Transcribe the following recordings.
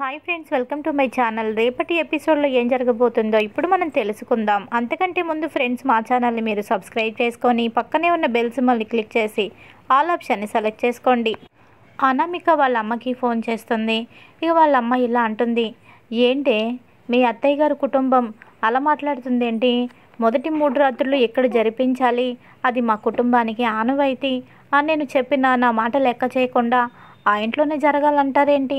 hi friends welcome to my channel రేపటి ఎపిసోడ్లో ఏం జరగబోతుందో ఇప్పుడు మనం తెలుసుకుందాం అంతకంటే ముందు ఫ్రెండ్స్ మా ఛానల్ని మీరు సబ్స్క్రైబ్ చేసుకొని పక్కనే ఉన్న బెల్ సిమ్మల్ని క్లిక్ చేసి ఆల్ ఆప్షన్ని సెలెక్ట్ చేసుకోండి అనామిక వాళ్ళ అమ్మకి ఫోన్ చేస్తుంది ఇక వాళ్ళ అమ్మ ఇలా అంటుంది ఏంటే మీ అత్తయ్య గారు కుటుంబం అలా మాట్లాడుతుంది ఏంటి మొదటి మూడు రాత్రులు ఎక్కడ జరిపించాలి అది మా కుటుంబానికి ఆనవాయితీ అని నేను చెప్పిన నా మాట లెక్క చేయకుండా ఆ ఇంట్లోనే జరగాలంటారేంటి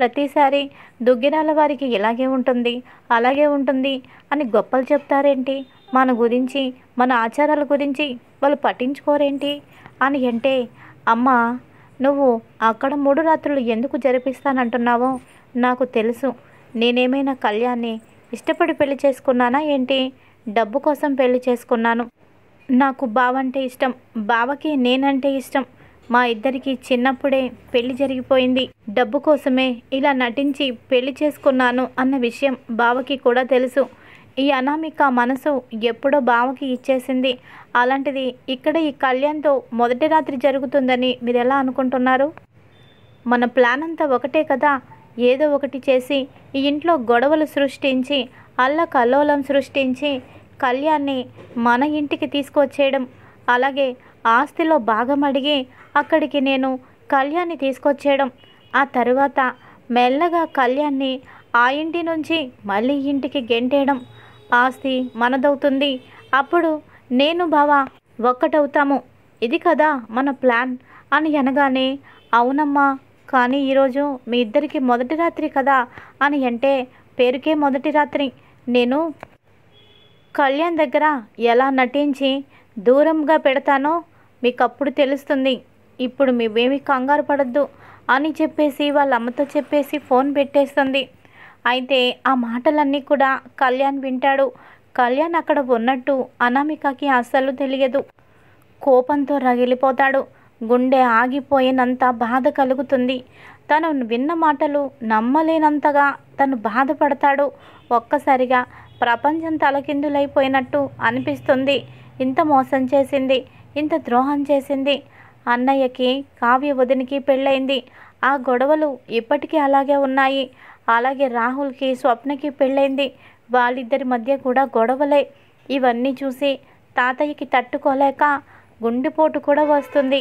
ప్రతిసారి దుగ్గిరాల వారికి ఇలాగే ఉంటుంది అలాగే ఉంటుంది అని గొప్పలు చెప్తారేంటి మన గురించి మన ఆచారాల గురించి వాళ్ళు పట్టించుకోరేంటి అని అంటే అమ్మ నువ్వు అక్కడ మూడు రాత్రులు ఎందుకు జరిపిస్తానంటున్నావో నాకు తెలుసు నేనేమైనా కళ్యాణ్ని ఇష్టపడి పెళ్లి చేసుకున్నానా ఏంటి డబ్బు కోసం పెళ్లి చేసుకున్నాను నాకు బావంటే ఇష్టం బావకి నేనంటే ఇష్టం మా ఇద్దరికి చిన్నప్పుడే పెళ్లి జరిగిపోయింది డబ్బు కోసమే ఇలా నటించి పెళ్లి చేసుకున్నాను అన్న విషయం బావకి కూడా తెలుసు ఈ అనామిక మనసు ఎప్పుడో బావకి ఇచ్చేసింది అలాంటిది ఇక్కడ ఈ కళ్యాణ్తో మొదటి రాత్రి జరుగుతుందని మీరు ఎలా అనుకుంటున్నారు మన ప్లాన్ అంతా ఒకటే కదా ఏదో ఒకటి చేసి ఈ ఇంట్లో గొడవలు సృష్టించి కల్లోలం సృష్టించి కళ్యాణ్ని మన ఇంటికి తీసుకొచ్చేయడం అలాగే ఆస్తిలో భాగం అడిగి అక్కడికి నేను కళ్యాణ్ని తీసుకొచ్చేయడం ఆ తరువాత మెల్లగా కళ్యాణ్ని ఆ ఇంటి నుంచి మళ్ళీ ఇంటికి గెంటేయడం ఆస్తి మనదవుతుంది అప్పుడు నేను బావ ఒక్కటవుతాము ఇది కదా మన ప్లాన్ అని అనగానే అవునమ్మా కానీ ఈరోజు మీ ఇద్దరికి మొదటి రాత్రి కదా అని అంటే పేరుకే మొదటి రాత్రి నేను కళ్యాణ్ దగ్గర ఎలా నటించి దూరంగా పెడతానో మీకు అప్పుడు తెలుస్తుంది ఇప్పుడు మేమేమి కంగారు పడద్దు అని చెప్పేసి వాళ్ళ అమ్మతో చెప్పేసి ఫోన్ పెట్టేస్తుంది అయితే ఆ మాటలన్నీ కూడా కళ్యాణ్ వింటాడు కళ్యాణ్ అక్కడ ఉన్నట్టు అనామికకి అస్సలు తెలియదు కోపంతో రగిలిపోతాడు గుండె ఆగిపోయినంత బాధ కలుగుతుంది తను విన్న మాటలు నమ్మలేనంతగా తను బాధపడతాడు ఒక్కసారిగా ప్రపంచం తలకిందులైపోయినట్టు అనిపిస్తుంది ఇంత మోసం చేసింది ఇంత ద్రోహం చేసింది అన్నయ్యకి కావ్య వదినికి పెళ్ళయింది ఆ గొడవలు ఇప్పటికీ అలాగే ఉన్నాయి అలాగే రాహుల్కి స్వప్నకి పెళ్ళైంది వాళ్ళిద్దరి మధ్య కూడా గొడవలే ఇవన్నీ చూసి తాతయ్యకి తట్టుకోలేక గుండెపోటు కూడా వస్తుంది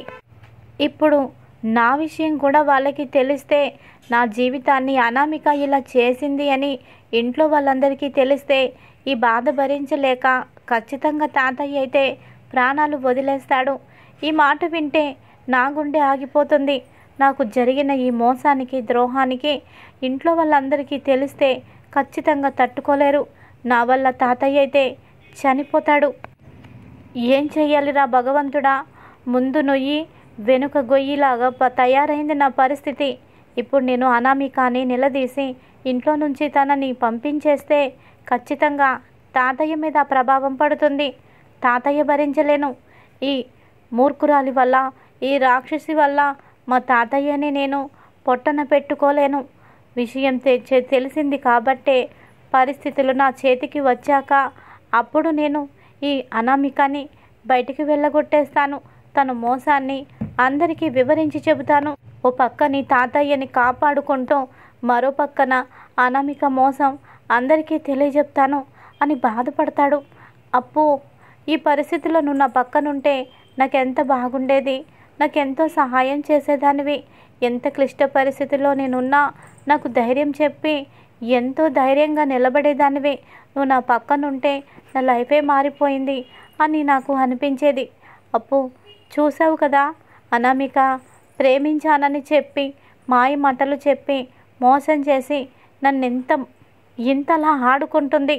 ఇప్పుడు నా విషయం కూడా వాళ్ళకి తెలిస్తే నా జీవితాన్ని అనామిక ఇలా చేసింది అని ఇంట్లో వాళ్ళందరికీ తెలిస్తే ఈ బాధ భరించలేక ఖచ్చితంగా తాతయ్య అయితే ప్రాణాలు వదిలేస్తాడు ఈ మాట వింటే నా గుండె ఆగిపోతుంది నాకు జరిగిన ఈ మోసానికి ద్రోహానికి ఇంట్లో వాళ్ళందరికీ తెలిస్తే ఖచ్చితంగా తట్టుకోలేరు నా వల్ల తాతయ్య అయితే చనిపోతాడు ఏం రా భగవంతుడా ముందు నొయ్యి వెనుక గొయ్యిలాగా తయారైంది నా పరిస్థితి ఇప్పుడు నేను అనామికాని నిలదీసి ఇంట్లో నుంచి తనని పంపించేస్తే ఖచ్చితంగా తాతయ్య మీద ప్రభావం పడుతుంది తాతయ్య భరించలేను ఈ మూర్ఖురాలి వల్ల ఈ రాక్షసి వల్ల మా తాతయ్యని నేను పొట్టన పెట్టుకోలేను విషయం తెచ్చే తెలిసింది కాబట్టే పరిస్థితులు నా చేతికి వచ్చాక అప్పుడు నేను ఈ అనామికని బయటికి వెళ్ళగొట్టేస్తాను తన మోసాన్ని అందరికీ వివరించి చెబుతాను ఓ పక్క నీ తాతయ్యని కాపాడుకుంటూ మరో పక్కన అనామిక మోసం అందరికీ తెలియజెప్తాను అని బాధపడతాడు అప్పు ఈ పరిస్థితిలో నువ్వు నా పక్కనుంటే నాకెంత బాగుండేది నాకెంతో సహాయం చేసేదానివి ఎంత క్లిష్ట పరిస్థితిలో నేనున్నా నాకు ధైర్యం చెప్పి ఎంతో ధైర్యంగా నిలబడేదానివి నువ్వు నా పక్కనుంటే నా లైఫే మారిపోయింది అని నాకు అనిపించేది అప్పు చూసావు కదా అనామిక ప్రేమించానని చెప్పి మాయ మాటలు చెప్పి మోసం చేసి నన్ను ఎంత ఇంతలా ఆడుకుంటుంది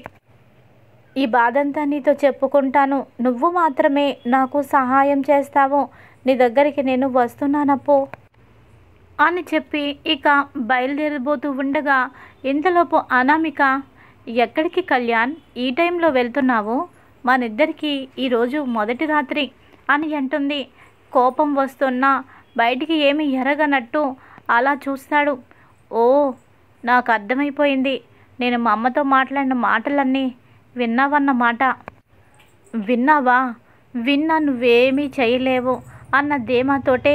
ఈ బాధంతా నీతో చెప్పుకుంటాను నువ్వు మాత్రమే నాకు సహాయం చేస్తావు నీ దగ్గరికి నేను వస్తున్నానప్పో అని చెప్పి ఇక బయలుదేరిబోతూ ఉండగా ఇంతలోపు అనామిక ఎక్కడికి కళ్యాణ్ ఈ టైంలో వెళ్తున్నావు మనిద్దరికీ ఈరోజు మొదటి రాత్రి అని అంటుంది కోపం వస్తున్నా బయటికి ఏమి ఎరగనట్టు అలా చూస్తాడు ఓ నాకు అర్థమైపోయింది నేను మా అమ్మతో మాట్లాడిన మాటలన్నీ విన్నావన్నమాట విన్నావా విన్నా నువ్వేమీ చేయలేవు అన్న ధీమాతోటే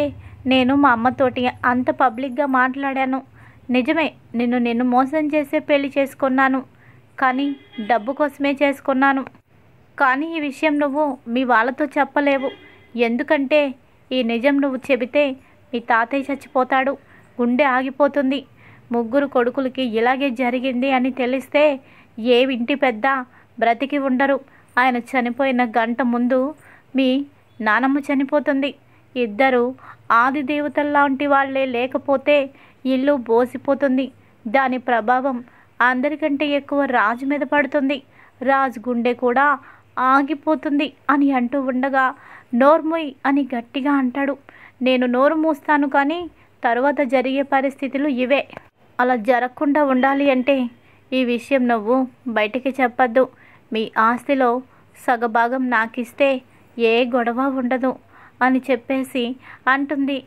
నేను మా అమ్మతోటి అంత పబ్లిక్గా మాట్లాడాను నిజమే నిన్ను నిన్ను మోసం చేసే పెళ్లి చేసుకున్నాను కానీ డబ్బు కోసమే చేసుకున్నాను కానీ ఈ విషయం నువ్వు మీ వాళ్ళతో చెప్పలేవు ఎందుకంటే ఈ నిజం నువ్వు చెబితే మీ తాతయ్య చచ్చిపోతాడు గుండె ఆగిపోతుంది ముగ్గురు కొడుకులకి ఇలాగే జరిగింది అని తెలిస్తే ఏ ఇంటి పెద్ద బ్రతికి ఉండరు ఆయన చనిపోయిన గంట ముందు మీ నానమ్మ చనిపోతుంది ఇద్దరు ఆది దేవతల్లాంటి వాళ్ళే లేకపోతే ఇల్లు బోసిపోతుంది దాని ప్రభావం అందరికంటే ఎక్కువ రాజు మీద పడుతుంది రాజు గుండె కూడా ఆగిపోతుంది అని అంటూ ఉండగా నోర్ముయ్ అని గట్టిగా అంటాడు నేను నోరు మూస్తాను కానీ తర్వాత జరిగే పరిస్థితులు ఇవే అలా జరగకుండా ఉండాలి అంటే ఈ విషయం నువ్వు బయటికి చెప్పద్దు మీ ఆస్తిలో సగభాగం నాకిస్తే ఏ గొడవ ఉండదు అని చెప్పేసి అంటుంది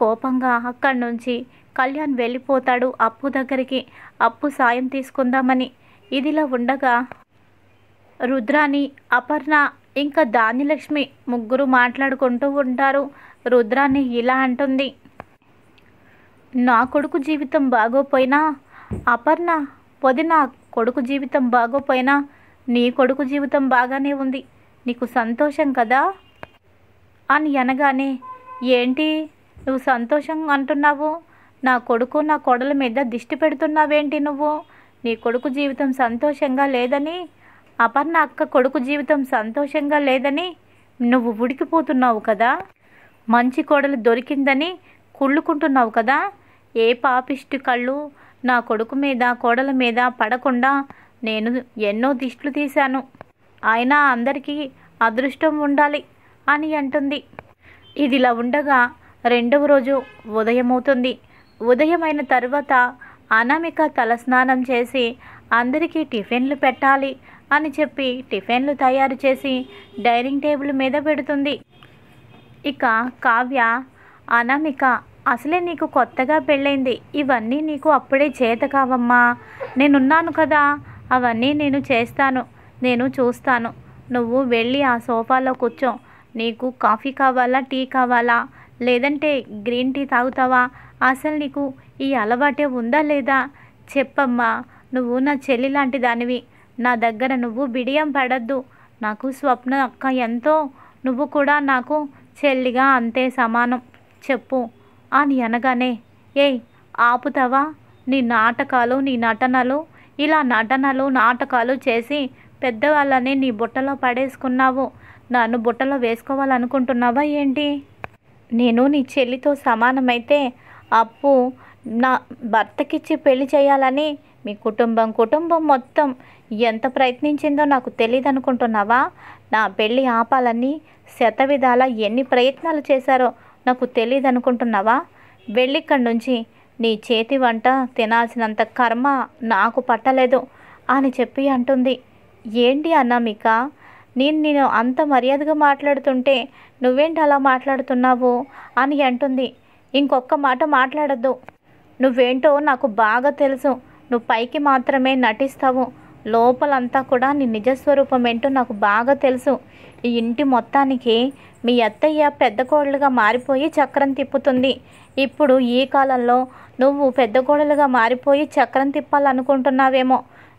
కోపంగా అక్కడి నుంచి కళ్యాణ్ వెళ్ళిపోతాడు అప్పు దగ్గరికి అప్పు సాయం తీసుకుందామని ఇదిలా ఉండగా రుద్రాని అపర్ణ ఇంకా దానిలక్ష్మి ముగ్గురు మాట్లాడుకుంటూ ఉంటారు రుద్రాన్ని ఇలా అంటుంది నా కొడుకు జీవితం బాగోపోయినా అపర్ణ పొదిన కొడుకు జీవితం బాగోపోయినా నీ కొడుకు జీవితం బాగానే ఉంది నీకు సంతోషం కదా అని అనగానే ఏంటి నువ్వు సంతోషం అంటున్నావు నా కొడుకు నా కొడల మీద దిష్టి పెడుతున్నావేంటి నువ్వు నీ కొడుకు జీవితం సంతోషంగా లేదని అపర్ణ అక్క కొడుకు జీవితం సంతోషంగా లేదని నువ్వు ఉడికిపోతున్నావు కదా మంచి కోడలు దొరికిందని కుళ్ళుకుంటున్నావు కదా ఏ పాపిష్టి కళ్ళు నా కొడుకు మీద కోడల మీద పడకుండా నేను ఎన్నో దిష్టులు తీశాను అయినా అందరికీ అదృష్టం ఉండాలి అని అంటుంది ఇదిలా ఉండగా రెండవ రోజు ఉదయమవుతుంది ఉదయమైన తర్వాత అనామిక తలస్నానం చేసి అందరికీ టిఫిన్లు పెట్టాలి అని చెప్పి టిఫిన్లు తయారు చేసి డైనింగ్ టేబుల్ మీద పెడుతుంది ఇక కావ్య అనామిక అసలే నీకు కొత్తగా పెళ్ళైంది ఇవన్నీ నీకు అప్పుడే చేత కావమ్మా నేనున్నాను కదా అవన్నీ నేను చేస్తాను నేను చూస్తాను నువ్వు వెళ్ళి ఆ సోఫాలో కూర్చో నీకు కాఫీ కావాలా టీ కావాలా లేదంటే గ్రీన్ టీ తాగుతావా అసలు నీకు ఈ అలవాటే ఉందా లేదా చెప్పమ్మా నువ్వు నా చెల్లి లాంటి దానివి నా దగ్గర నువ్వు బిడియం పడద్దు నాకు స్వప్న అక్క ఎంతో నువ్వు కూడా నాకు చెల్లిగా అంతే సమానం చెప్పు అని అనగానే ఏయ్ ఆపుతావా నీ నాటకాలు నీ నటనలు ఇలా నటనలు నాటకాలు చేసి పెద్దవాళ్ళని నీ బుట్టలో పడేసుకున్నావు నన్ను బుట్టలో వేసుకోవాలనుకుంటున్నావా ఏంటి నేను నీ చెల్లితో సమానమైతే అప్పు నా భర్తకిచ్చి పెళ్లి చేయాలని మీ కుటుంబం కుటుంబం మొత్తం ఎంత ప్రయత్నించిందో నాకు తెలియదు అనుకుంటున్నావా నా పెళ్ళి ఆపాలని శత విధాల ఎన్ని ప్రయత్నాలు చేశారో నాకు తెలియదు అనుకుంటున్నావా వెళ్ళిక్కడి నుంచి నీ చేతి వంట తినాల్సినంత కర్మ నాకు పట్టలేదు అని చెప్పి అంటుంది ఏంటి అన్నమిక నేను నేను అంత మర్యాదగా మాట్లాడుతుంటే నువ్వేంటి అలా మాట్లాడుతున్నావు అని అంటుంది ఇంకొక మాట మాట్లాడద్దు నువ్వేంటో నాకు బాగా తెలుసు నువ్వు పైకి మాత్రమే నటిస్తావు లోపలంతా కూడా నీ నిజస్వరూపం ఏంటో నాకు బాగా తెలుసు ఈ ఇంటి మొత్తానికి మీ అత్తయ్య పెద్ద కోళ్ళుగా మారిపోయి చక్రం తిప్పుతుంది ఇప్పుడు ఈ కాలంలో నువ్వు పెద్ద కోడలుగా మారిపోయి చక్రం తిప్పాలనుకుంటున్నావేమో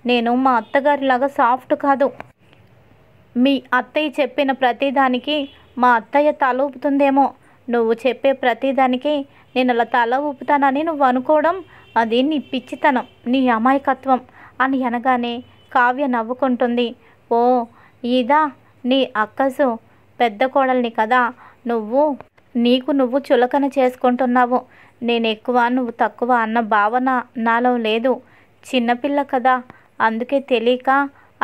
నేను మా అత్తగారిలాగా సాఫ్ట్ కాదు మీ అత్తయ్య చెప్పిన ప్రతిదానికి మా అత్తయ్య తల ఊపుతుందేమో నువ్వు చెప్పే ప్రతిదానికి నేను అలా తల ఊపుతానని నువ్వు అనుకోవడం అది నీ పిచ్చితనం నీ అమాయకత్వం అని అనగానే కావ్య నవ్వుకుంటుంది ఓ ఈదా నీ అక్కసు పెద్ద కోడల్ని కదా నువ్వు నీకు నువ్వు చులకన చేసుకుంటున్నావు నేను ఎక్కువ నువ్వు తక్కువ అన్న భావన నాలో లేదు చిన్నపిల్ల కదా అందుకే తెలియక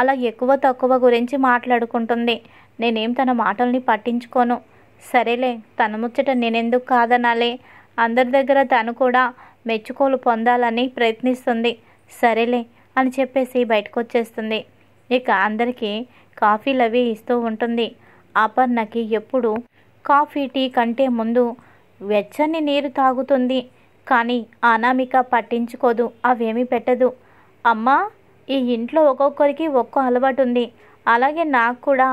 అలా ఎక్కువ తక్కువ గురించి మాట్లాడుకుంటుంది నేనేం తన మాటల్ని పట్టించుకోను సరేలే తన ముచ్చట నేనెందుకు కాదనాలే అందరి దగ్గర తను కూడా మెచ్చుకోలు పొందాలని ప్రయత్నిస్తుంది సరేలే అని చెప్పేసి బయటకు వచ్చేస్తుంది ఇక అందరికీ కాఫీలు అవి ఇస్తూ ఉంటుంది అపర్ణకి ఎప్పుడు కాఫీ టీ కంటే ముందు వెచ్చని నీరు తాగుతుంది కానీ అనామిక పట్టించుకోదు అవేమీ పెట్టదు అమ్మా ఈ ఇంట్లో ఒక్కొక్కరికి ఒక్కో అలవాటు ఉంది అలాగే నాకు కూడా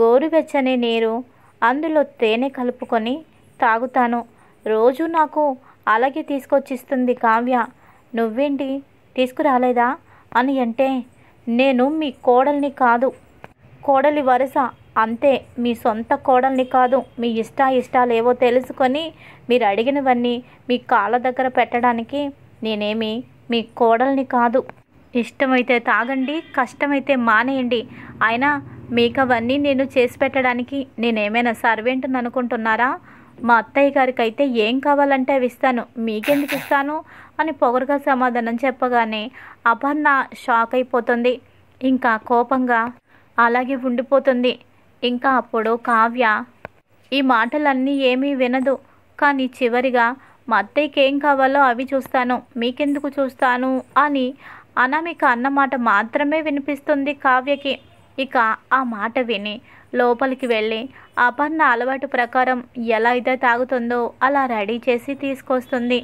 గోరువెచ్చని నీరు అందులో తేనె కలుపుకొని తాగుతాను రోజు నాకు అలాగే తీసుకొచ్చిస్తుంది కావ్య నువ్వేంటి తీసుకురాలేదా అని అంటే నేను మీ కోడల్ని కాదు కోడలి వరుస అంతే మీ సొంత కోడల్ని కాదు మీ ఇష్ట ఇష్టాలేవో తెలుసుకొని మీరు అడిగినవన్నీ మీ కాళ్ళ దగ్గర పెట్టడానికి నేనేమి మీ కోడల్ని కాదు ఇష్టమైతే తాగండి కష్టమైతే మానేయండి అయినా మీకు అవన్నీ నేను చేసి పెట్టడానికి నేనేమైనా సర్వెంట్ని అనుకుంటున్నారా మా అత్తయ్య గారికి అయితే ఏం కావాలంటే అవి ఇస్తాను మీకెందుకు ఇస్తాను అని పొగరుగా సమాధానం చెప్పగానే అపర్ణ షాక్ అయిపోతుంది ఇంకా కోపంగా అలాగే ఉండిపోతుంది ఇంకా అప్పుడు కావ్య ఈ మాటలన్నీ ఏమీ వినదు కానీ చివరిగా మా ఏం కావాలో అవి చూస్తాను మీకెందుకు చూస్తాను అని అనామిక అన్నమాట మాత్రమే వినిపిస్తుంది కావ్యకి ఇక ఆ మాట విని లోపలికి వెళ్ళి అపర్ణ అలవాటు ప్రకారం ఎలా అయితే తాగుతుందో అలా రెడీ చేసి తీసుకొస్తుంది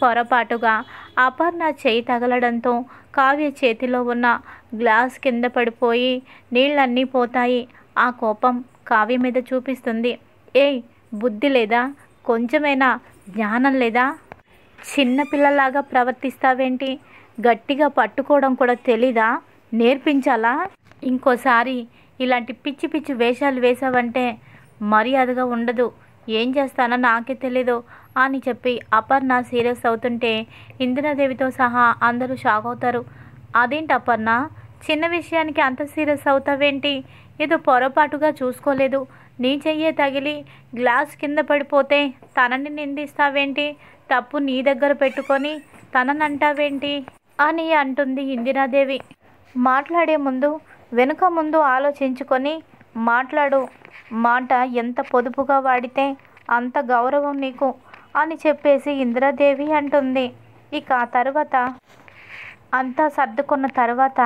పొరపాటుగా అపర్ణ చేయి తగలడంతో కావ్య చేతిలో ఉన్న గ్లాస్ కింద పడిపోయి నీళ్ళన్నీ పోతాయి ఆ కోపం కావ్య మీద చూపిస్తుంది ఏయ్ బుద్ధి లేదా కొంచెమైనా జ్ఞానం లేదా చిన్నపిల్లలాగా ప్రవర్తిస్తావేంటి గట్టిగా పట్టుకోవడం కూడా తెలీదా నేర్పించాలా ఇంకోసారి ఇలాంటి పిచ్చి పిచ్చి వేషాలు వేశావంటే మర్యాదగా ఉండదు ఏం చేస్తానో నాకే తెలీదు అని చెప్పి అపర్ణ సీరియస్ అవుతుంటే ఇందిరాదేవితో సహా అందరూ షాక్ అవుతారు అదేంటి అపర్ణ చిన్న విషయానికి అంత సీరియస్ అవుతావేంటి ఏదో పొరపాటుగా చూసుకోలేదు నీ చెయ్యే తగిలి గ్లాస్ కింద పడిపోతే తనని నిందిస్తావేంటి తప్పు నీ దగ్గర పెట్టుకొని తననంటావేంటి అని అంటుంది ఇందిరాదేవి మాట్లాడే ముందు వెనుక ముందు ఆలోచించుకొని మాట్లాడు మాట ఎంత పొదుపుగా వాడితే అంత గౌరవం నీకు అని చెప్పేసి ఇందిరాదేవి అంటుంది ఇక ఆ తర్వాత అంతా సర్దుకున్న తర్వాత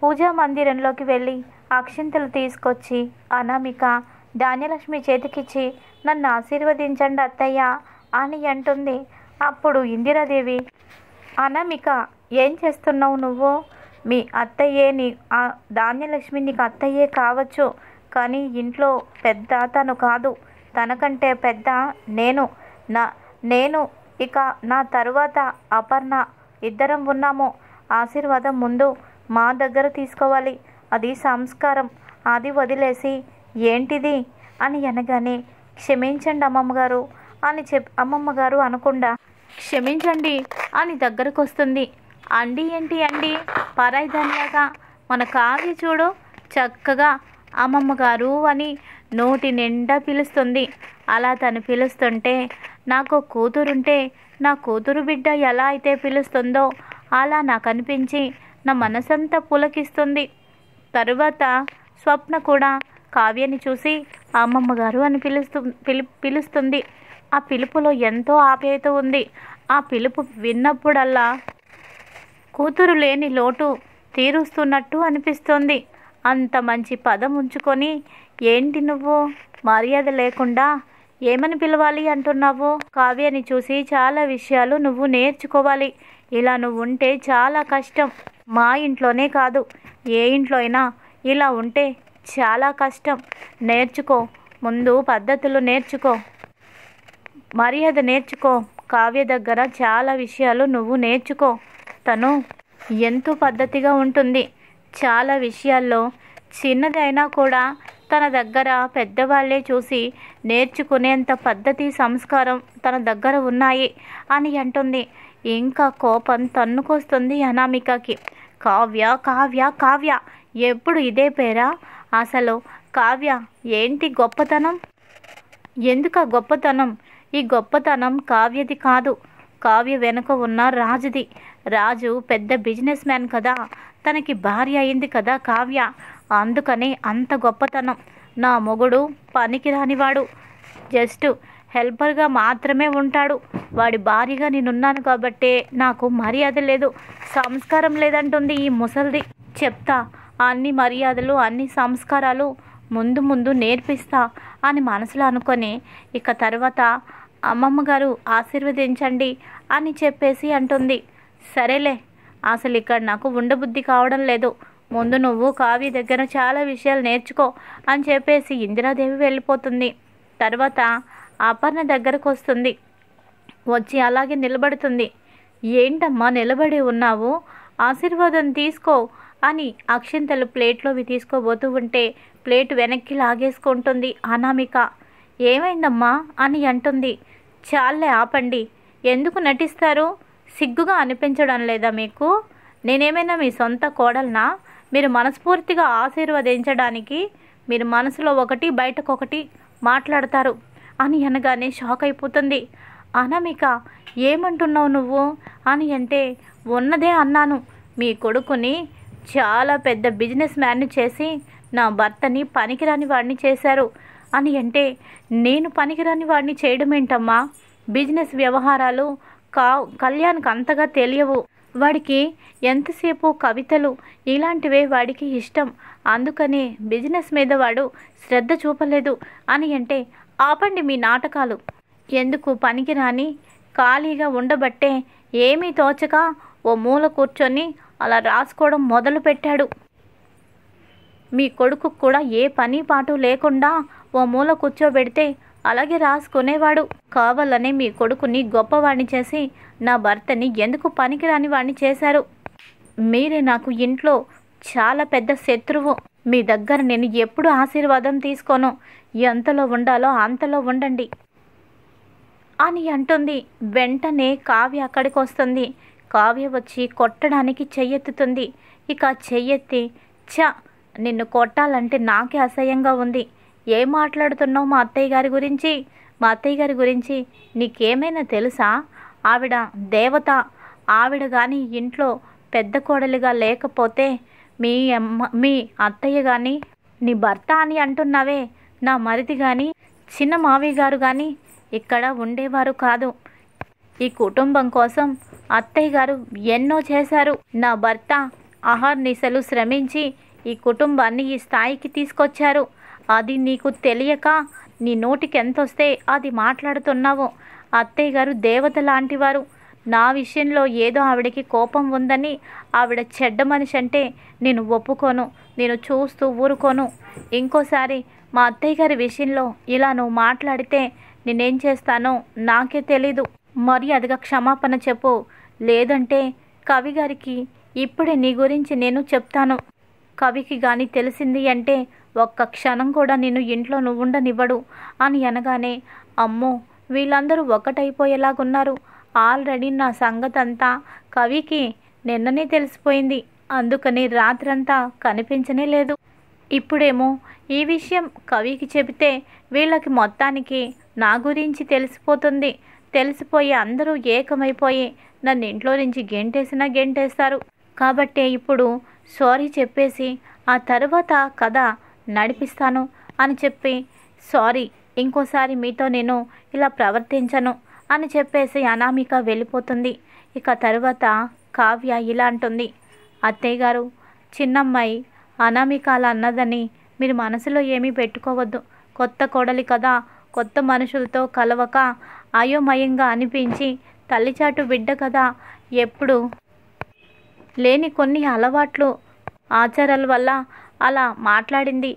పూజా మందిరంలోకి వెళ్ళి అక్షింతలు తీసుకొచ్చి అనామిక ధాన్యలక్ష్మి చేతికిచ్చి నన్ను ఆశీర్వదించండి అత్తయ్య అని అంటుంది అప్పుడు ఇందిరాదేవి అనామిక ఏం చేస్తున్నావు నువ్వు మీ అత్తయ్యే నీ ధాన్యలక్ష్మి నీకు అత్తయ్యే కావచ్చు కానీ ఇంట్లో పెద్ద తను కాదు తనకంటే పెద్ద నేను నా నేను ఇక నా తరువాత అపర్ణ ఇద్దరం ఉన్నాము ఆశీర్వాదం ముందు మా దగ్గర తీసుకోవాలి అది సంస్కారం అది వదిలేసి ఏంటిది అని అనగానే క్షమించండి అమ్మమ్మగారు అని చెప్ అమ్మమ్మగారు అనకుండా క్షమించండి అని దగ్గరకు వస్తుంది అండి ఏంటి అండి పరాయిదానిలాగా మన కావ్య చూడు చక్కగా అమ్మమ్మగారు అని నోటి నిండా పిలుస్తుంది అలా తను పిలుస్తుంటే నాకు కూతురుంటే నా కూతురు బిడ్డ ఎలా అయితే పిలుస్తుందో అలా నాకు అనిపించి నా మనసంతా పులకిస్తుంది తరువాత స్వప్న కూడా కావ్యని చూసి అమ్మమ్మ గారు అని పిలుస్తు పిలు పిలుస్తుంది ఆ పిలుపులో ఎంతో ఆప్యాయత ఉంది ఆ పిలుపు విన్నప్పుడల్లా కూతురు లేని లోటు తీరుస్తున్నట్టు అనిపిస్తుంది అంత మంచి పదం ఉంచుకొని ఏంటి నువ్వు మర్యాద లేకుండా ఏమని పిలవాలి అంటున్నావు కావ్యని చూసి చాలా విషయాలు నువ్వు నేర్చుకోవాలి ఇలా నువ్వు ఉంటే చాలా కష్టం మా ఇంట్లోనే కాదు ఏ ఇంట్లో అయినా ఇలా ఉంటే చాలా కష్టం నేర్చుకో ముందు పద్ధతులు నేర్చుకో మర్యాద నేర్చుకో కావ్య దగ్గర చాలా విషయాలు నువ్వు నేర్చుకో తను ఎంతో పద్ధతిగా ఉంటుంది చాలా విషయాల్లో చిన్నదైనా కూడా తన దగ్గర పెద్దవాళ్ళే చూసి నేర్చుకునేంత పద్ధతి సంస్కారం తన దగ్గర ఉన్నాయి అని అంటుంది ఇంకా కోపం తన్నుకొస్తుంది అనామికకి కావ్య కావ్య కావ్య ఎప్పుడు ఇదే పేరా అసలు కావ్య ఏంటి గొప్పతనం ఎందుక గొప్పతనం ఈ గొప్పతనం కావ్యది కాదు కావ్య వెనుక ఉన్న రాజుది రాజు పెద్ద బిజినెస్ మ్యాన్ కదా తనకి భార్య అయింది కదా కావ్య అందుకని అంత గొప్పతనం నా మొగుడు పనికిరానివాడు జస్ట్ హెల్పర్గా మాత్రమే ఉంటాడు వాడి భార్యగా నేనున్నాను కాబట్టే నాకు మర్యాద లేదు సంస్కారం లేదంటుంది ఈ ముసల్ది చెప్తా అన్ని మర్యాదలు అన్ని సంస్కారాలు ముందు ముందు నేర్పిస్తా అని మనసులో అనుకొని ఇక తర్వాత అమ్మమ్మ గారు ఆశీర్వదించండి అని చెప్పేసి అంటుంది సరేలే అసలు ఇక్కడ నాకు ఉండబుద్ధి కావడం లేదు ముందు నువ్వు కావి దగ్గర చాలా విషయాలు నేర్చుకో అని చెప్పేసి ఇందిరాదేవి వెళ్ళిపోతుంది తర్వాత అపర్ణ దగ్గరకు వస్తుంది వచ్చి అలాగే నిలబడుతుంది ఏంటమ్మా నిలబడి ఉన్నావు ఆశీర్వాదం తీసుకో అని అక్షింతలు ప్లేట్లోవి తీసుకోబోతూ ఉంటే ప్లేట్ వెనక్కి లాగేసుకుంటుంది అనామిక ఏమైందమ్మా అని అంటుంది చాలే ఆపండి ఎందుకు నటిస్తారు సిగ్గుగా అనిపించడం లేదా మీకు నేనేమైనా మీ సొంత కోడల్నా మీరు మనస్ఫూర్తిగా ఆశీర్వదించడానికి మీరు మనసులో ఒకటి బయటకొకటి మాట్లాడతారు అని అనగానే షాక్ అయిపోతుంది అనమిక ఏమంటున్నావు నువ్వు అని అంటే ఉన్నదే అన్నాను మీ కొడుకుని చాలా పెద్ద బిజినెస్ మ్యాన్ని చేసి నా భర్తని పనికిరాని వాడిని చేశారు అని అంటే నేను పనికిరాని వాడిని చేయడం ఏంటమ్మా బిజినెస్ వ్యవహారాలు కా కళ్యాణ్కి అంతగా తెలియవు వాడికి ఎంతసేపు కవితలు ఇలాంటివే వాడికి ఇష్టం అందుకనే బిజినెస్ మీద వాడు శ్రద్ధ చూపలేదు అని అంటే ఆపండి మీ నాటకాలు ఎందుకు పనికిరాని ఖాళీగా ఉండబట్టే ఏమీ తోచక ఓ మూల కూర్చొని అలా రాసుకోవడం మొదలు పెట్టాడు మీ కొడుకు కూడా ఏ పని పాటు లేకుండా ఓ మూల కూర్చోబెడితే అలాగే రాసుకునేవాడు కావాలనే మీ కొడుకుని గొప్పవాణ్ణి చేసి నా భర్తని ఎందుకు పనికిరాని వాడిని చేశారు మీరే నాకు ఇంట్లో చాలా పెద్ద శత్రువు మీ దగ్గర నేను ఎప్పుడు ఆశీర్వాదం తీసుకోను ఎంతలో ఉండాలో అంతలో ఉండండి అని అంటుంది వెంటనే కావ్య అక్కడికి వస్తుంది కావ్య వచ్చి కొట్టడానికి చెయ్యెత్తుతుంది ఇక చెయ్యెత్తి చ నిన్ను కొట్టాలంటే నాకే అసహ్యంగా ఉంది ఏం మాట్లాడుతున్నావు మా అత్తయ్య గారి గురించి మా అత్తయ్య గారి గురించి నీకేమైనా తెలుసా ఆవిడ దేవత ఆవిడ కానీ ఇంట్లో పెద్ద కోడలిగా లేకపోతే మీ అమ్మ మీ అత్తయ్య కానీ నీ భర్త అని అంటున్నావే నా మరిది కానీ చిన్న మావి గారు కానీ ఇక్కడ ఉండేవారు కాదు ఈ కుటుంబం కోసం అత్తయ్య గారు ఎన్నో చేశారు నా భర్త అహర్నిశలు శ్రమించి ఈ కుటుంబాన్ని ఈ స్థాయికి తీసుకొచ్చారు అది నీకు తెలియక నీ నోటికి ఎంత వస్తే అది మాట్లాడుతున్నావు అత్తయ్య గారు దేవత లాంటివారు నా విషయంలో ఏదో ఆవిడకి కోపం ఉందని ఆవిడ చెడ్డ మనిషి అంటే నేను ఒప్పుకోను నేను చూస్తూ ఊరుకోను ఇంకోసారి మా అత్తయ్య గారి విషయంలో ఇలా నువ్వు మాట్లాడితే నేనేం చేస్తానో నాకే తెలీదు మర్యాదగా క్షమాపణ చెప్పు లేదంటే కవి గారికి ఇప్పుడే నీ గురించి నేను చెప్తాను కవికి కానీ తెలిసింది అంటే ఒక్క క్షణం కూడా నేను ఇంట్లో నువ్వు ఉండనివ్వడు అని అనగానే అమ్మో వీళ్ళందరూ ఒకటైపోయేలాగున్నారు ఆల్రెడీ నా సంగతంతా కవికి నిన్ననే తెలిసిపోయింది అందుకని రాత్రంతా కనిపించనే లేదు ఇప్పుడేమో ఈ విషయం కవికి చెబితే వీళ్ళకి మొత్తానికి నా గురించి తెలిసిపోతుంది తెలిసిపోయి అందరూ ఏకమైపోయి నన్ను ఇంట్లో నుంచి గెంటేసినా గెంటేస్తారు కాబట్టి ఇప్పుడు సారీ చెప్పేసి ఆ తర్వాత కథ నడిపిస్తాను అని చెప్పి సారీ ఇంకోసారి మీతో నేను ఇలా ప్రవర్తించను అని చెప్పేసి అనామిక వెళ్ళిపోతుంది ఇక తర్వాత కావ్య ఇలా అంటుంది అత్తయ్య గారు చిన్నమ్మాయి అనామిక అలా అన్నదని మీరు మనసులో ఏమీ పెట్టుకోవద్దు కొత్త కోడలి కదా కొత్త మనుషులతో కలవక అయోమయంగా అనిపించి తల్లిచాటు బిడ్డ కదా ఎప్పుడు లేని కొన్ని అలవాట్లు ఆచారాల వల్ల అలా మాట్లాడింది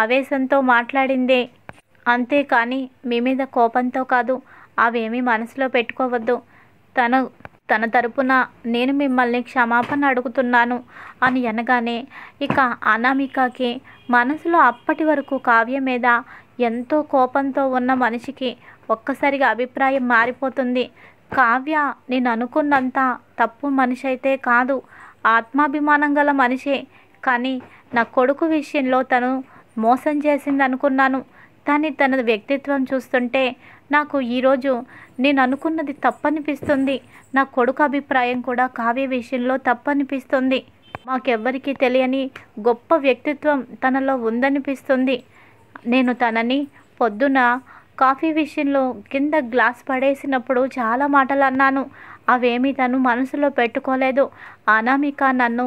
ఆవేశంతో మాట్లాడిందే అంతేకాని మీ మీద కోపంతో కాదు అవేమీ మనసులో పెట్టుకోవద్దు తను తన తరపున నేను మిమ్మల్ని క్షమాపణ అడుగుతున్నాను అని అనగానే ఇక అనామికకి మనసులో అప్పటి వరకు కావ్య మీద ఎంతో కోపంతో ఉన్న మనిషికి ఒక్కసారిగా అభిప్రాయం మారిపోతుంది కావ్య నేను అనుకున్నంత తప్పు మనిషి అయితే కాదు ఆత్మాభిమానం గల మనిషే కానీ నా కొడుకు విషయంలో తను మోసం చేసింది అనుకున్నాను కానీ తన వ్యక్తిత్వం చూస్తుంటే నాకు ఈరోజు నేను అనుకున్నది తప్పనిపిస్తుంది నా కొడుకు అభిప్రాయం కూడా కావ్య విషయంలో తప్పనిపిస్తుంది మాకెవ్వరికీ తెలియని గొప్ప వ్యక్తిత్వం తనలో ఉందనిపిస్తుంది నేను తనని పొద్దున కాఫీ విషయంలో కింద గ్లాస్ పడేసినప్పుడు చాలా మాటలు అన్నాను అవేమీ తను మనసులో పెట్టుకోలేదు అనామిక నన్ను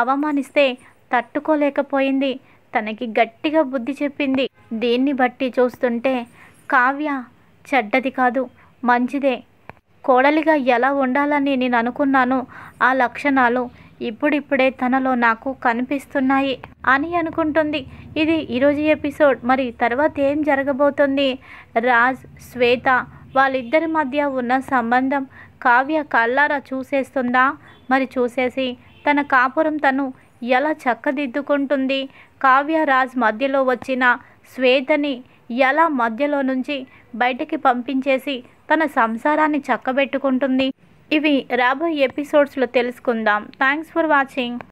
అవమానిస్తే తట్టుకోలేకపోయింది తనకి గట్టిగా బుద్ధి చెప్పింది దీన్ని బట్టి చూస్తుంటే కావ్య చెడ్డది కాదు మంచిదే కోడలిగా ఎలా ఉండాలని నేను అనుకున్నాను ఆ లక్షణాలు ఇప్పుడిప్పుడే తనలో నాకు కనిపిస్తున్నాయి అని అనుకుంటుంది ఇది ఈరోజు ఎపిసోడ్ మరి తర్వాత ఏం జరగబోతుంది రాజ్ శ్వేత వాళ్ళిద్దరి మధ్య ఉన్న సంబంధం కావ్య కళ్ళారా చూసేస్తుందా మరి చూసేసి తన కాపురం తను ఎలా చక్కదిద్దుకుంటుంది కావ్యరాజ్ మధ్యలో వచ్చిన శ్వేతని ఎలా మధ్యలో నుంచి బయటికి పంపించేసి తన సంసారాన్ని చక్కబెట్టుకుంటుంది ఇవి రాబోయే ఎపిసోడ్స్లో తెలుసుకుందాం థ్యాంక్స్ ఫర్ వాచింగ్